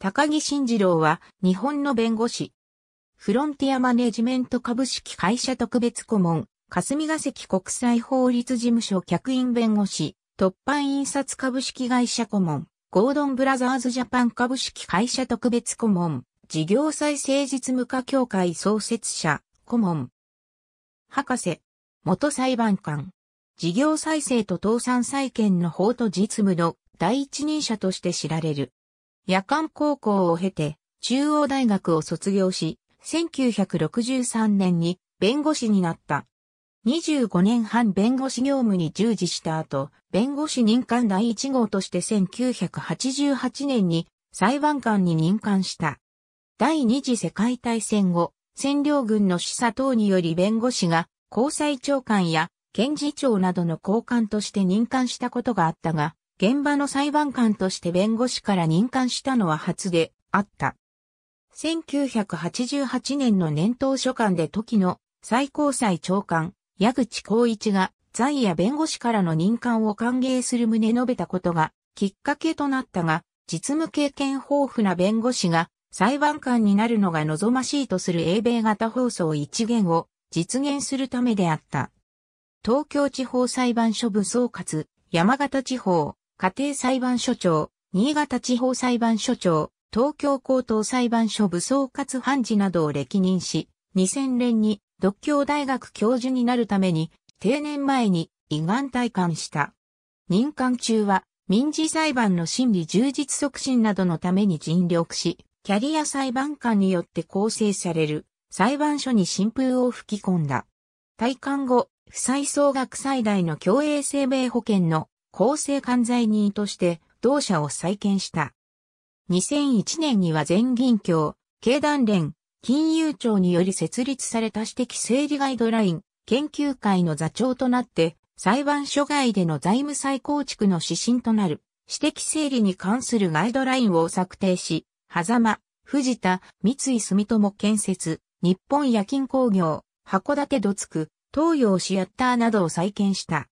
高木慎次郎は日本の弁護士。フロンティアマネジメント株式会社特別顧問、霞ヶ関国際法律事務所客員弁護士、突版印刷株式会社顧問、ゴードンブラザーズジャパン株式会社特別顧問、事業再生実務課協会創設者、顧問。博士、元裁判官。事業再生と倒産再建の法と実務の第一人者として知られる。夜間高校を経て、中央大学を卒業し、1963年に弁護士になった。25年半弁護士業務に従事した後、弁護士任官第1号として1988年に裁判官に任官した。第二次世界大戦後、占領軍の示唆等により弁護士が、高裁長官や検事長などの高官として任官したことがあったが、現場の裁判官として弁護士から任官したのは初であった。1988年の年頭書簡で時の最高裁長官、矢口光一が在野弁護士からの任官を歓迎する旨述べたことがきっかけとなったが、実務経験豊富な弁護士が裁判官になるのが望ましいとする英米型放送一元を実現するためであった。東京地方裁判所部総括、山形地方、家庭裁判所長、新潟地方裁判所長、東京高等裁判所武装活判事などを歴任し、2000年に独協大学教授になるために、定年前に胃がん退官した。任官中は、民事裁判の審理充実促進などのために尽力し、キャリア裁判官によって構成される裁判所に新風を吹き込んだ。退官後、負債総額最大の共栄生命保険の公正管財人として同社を再建した。2001年には全銀協、経団連、金融庁により設立された指摘整理ガイドライン研究会の座長となって裁判所外での財務再構築の指針となる指摘整理に関するガイドラインを策定し、狭間、藤田、三井住友建設、日本夜勤工業、函館土津区、東洋シアターなどを再建した。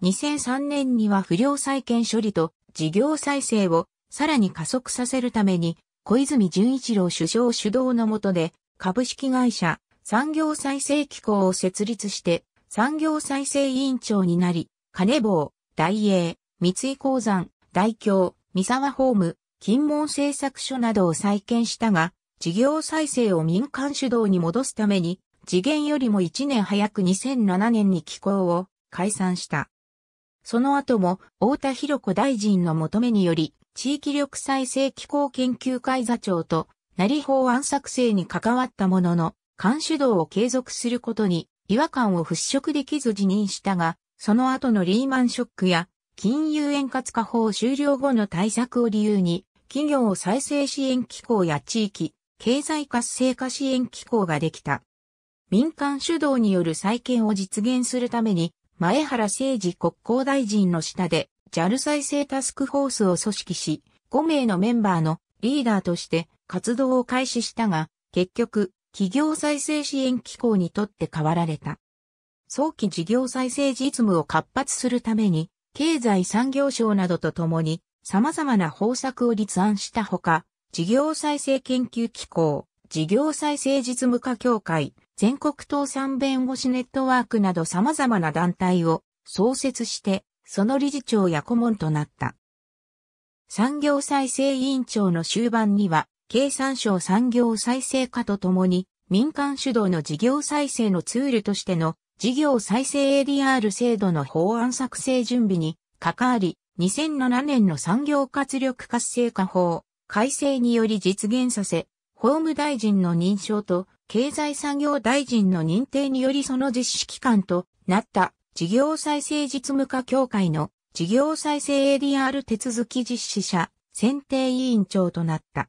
2003年には不良債権処理と事業再生をさらに加速させるために、小泉純一郎首相主導の下で、株式会社産業再生機構を設立して、産業再生委員長になり、金棒、大英、三井鉱山、大京、三沢ホーム、金門製作所などを再建したが、事業再生を民間主導に戻すために、次元よりも1年早く2007年に機構を解散した。その後も、太田博子大臣の求めにより、地域緑再生機構研究会座長と、成法案作成に関わったものの、監視導を継続することに違和感を払拭できず辞任したが、その後のリーマンショックや金融円滑化法終了後の対策を理由に、企業再生支援機構や地域、経済活性化支援機構ができた。民間主導による再建を実現するために、前原誠二国交大臣の下で JAL 再生タスクフォースを組織し、5名のメンバーのリーダーとして活動を開始したが、結局、企業再生支援機構にとって変わられた。早期事業再生実務を活発するために、経済産業省などとともに、様々な方策を立案したほか、事業再生研究機構、事業再生実務課協会、全国倒産弁護士ネットワークなど様々な団体を創設して、その理事長や顧問となった。産業再生委員長の終盤には、経産省産業再生課とともに、民間主導の事業再生のツールとしての事業再生 ADR 制度の法案作成準備に関わり、2007年の産業活力活性化法改正により実現させ、法務大臣の認証と経済産業大臣の認定によりその実施機関となった事業再生実務課協会の事業再生 ADR 手続き実施者選定委員長となった。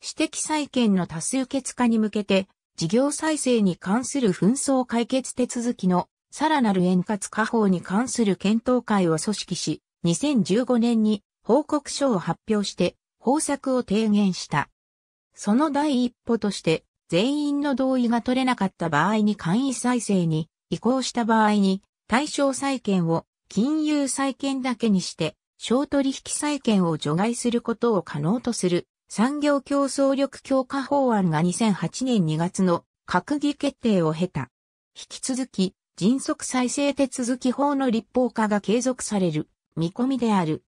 私的債権の多数決化に向けて事業再生に関する紛争解決手続きのさらなる円滑化法に関する検討会を組織し、2015年に報告書を発表して方策を提言した。その第一歩として、全員の同意が取れなかった場合に簡易再生に移行した場合に対象債権を金融債権だけにして小取引債権を除外することを可能とする産業競争力強化法案が2008年2月の閣議決定を経た。引き続き、迅速再生手続き法の立法化が継続される見込みである。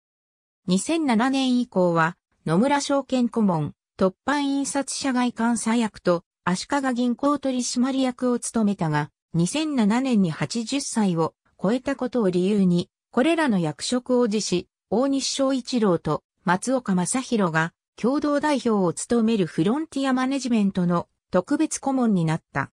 2007年以降は野村証券顧問、突破印刷社外監査役と足利銀行取締役を務めたが、2007年に80歳を超えたことを理由に、これらの役職を辞し、大西昭一郎と松岡正宏が共同代表を務めるフロンティアマネジメントの特別顧問になった。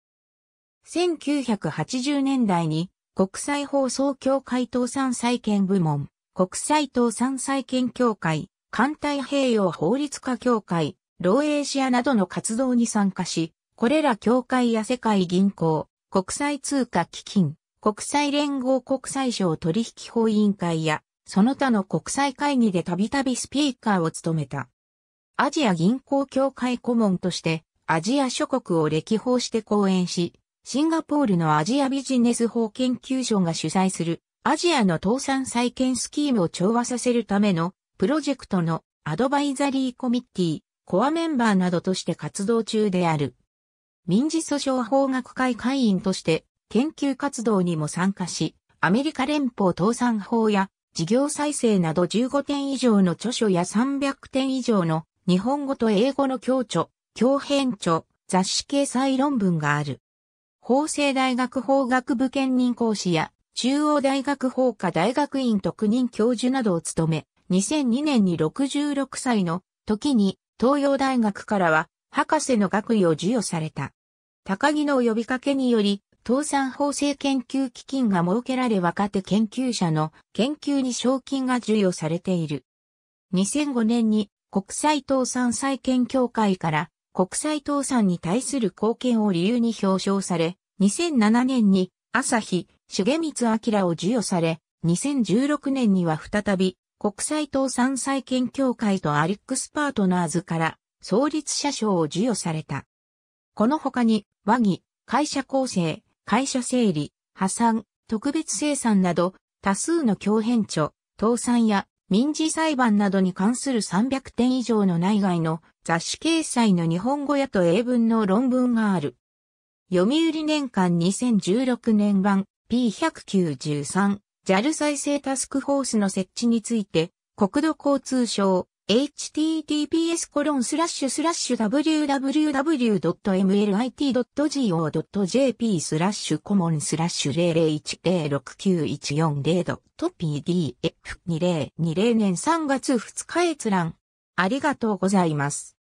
1980年代に国際放送協会倒産債権部門、国際倒産債権協会、艦隊平洋法律家協会、ローエーシアなどの活動に参加し、これら協会や世界銀行、国際通貨基金、国際連合国際省取引法委員会や、その他の国際会議でたびたびスピーカーを務めた。アジア銀行協会顧問として、アジア諸国を歴訪して講演し、シンガポールのアジアビジネス法研究所が主催するアジアの倒産再建スキームを調和させるためのプロジェクトのアドバイザリーコミッティ、コアメンバーなどとして活動中である。民事訴訟法学会会員として研究活動にも参加し、アメリカ連邦倒産法や事業再生など15点以上の著書や300点以上の日本語と英語の教著、教編著、雑誌掲載論文がある。法政大学法学部兼任講師や中央大学法科大学院特任教授などを務め、2002年に66歳の時に東洋大学からは博士の学位を授与された。高木の呼びかけにより、倒産法制研究基金が設けられ若手研究者の研究に賞金が授与されている。2005年に国際倒産再建協会から国際倒産に対する貢献を理由に表彰され、2007年に朝日重光明を授与され、2016年には再び国際倒産再建協会とアリックスパートナーズから創立者賞を授与された。この他に、和議、会社構成、会社整理、破産、特別生産など、多数の共変著、倒産や民事裁判などに関する300点以上の内外の雑誌掲載の日本語やと英文の論文がある。読売年間2016年版 P193 JAL 再生タスクフォースの設置について国土交通省 https コロンスラッシュスラッシュ www.mlit.go.jp スラッシュコモンスラッシュ 001069140.pdf2020 年3月2日閲覧。ありがとうございます。